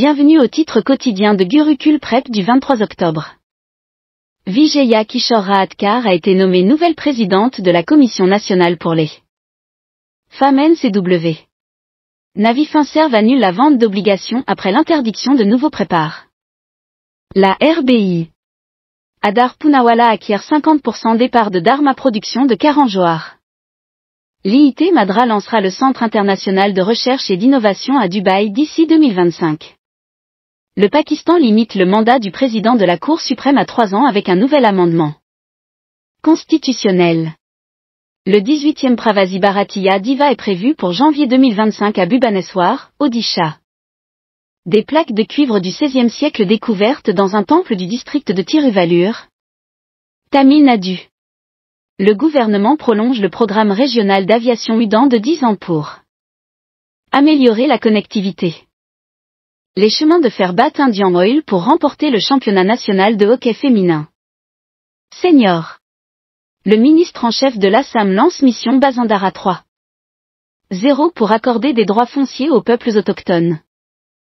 Bienvenue au titre quotidien de Gurukul Prep du 23 octobre. Vijaya Kishore Rahatkar a été nommée nouvelle présidente de la Commission nationale pour les femmes NCW. Navi Finserv annule la vente d'obligations après l'interdiction de nouveaux prépares. La RBI. Adar Punawala acquiert 50% des parts de Dharma Production de Karanjohar. L'IIT Madra lancera le Centre international de recherche et d'innovation à Dubaï d'ici 2025 le Pakistan limite le mandat du président de la Cour suprême à trois ans avec un nouvel amendement constitutionnel. Le 18e Pravasi Bharatiya Diva est prévu pour janvier 2025 à Bubaneswar, Odisha. Des plaques de cuivre du 16e siècle découvertes dans un temple du district de Tiruvalur, Tamil Nadu. Le gouvernement prolonge le programme régional d'aviation UDAN de 10 ans pour améliorer la connectivité les chemins de fer battent Indian Oil pour remporter le championnat national de hockey féminin. Senior. Le ministre en chef de l'Assam lance mission Bazandara 3. Zéro pour accorder des droits fonciers aux peuples autochtones.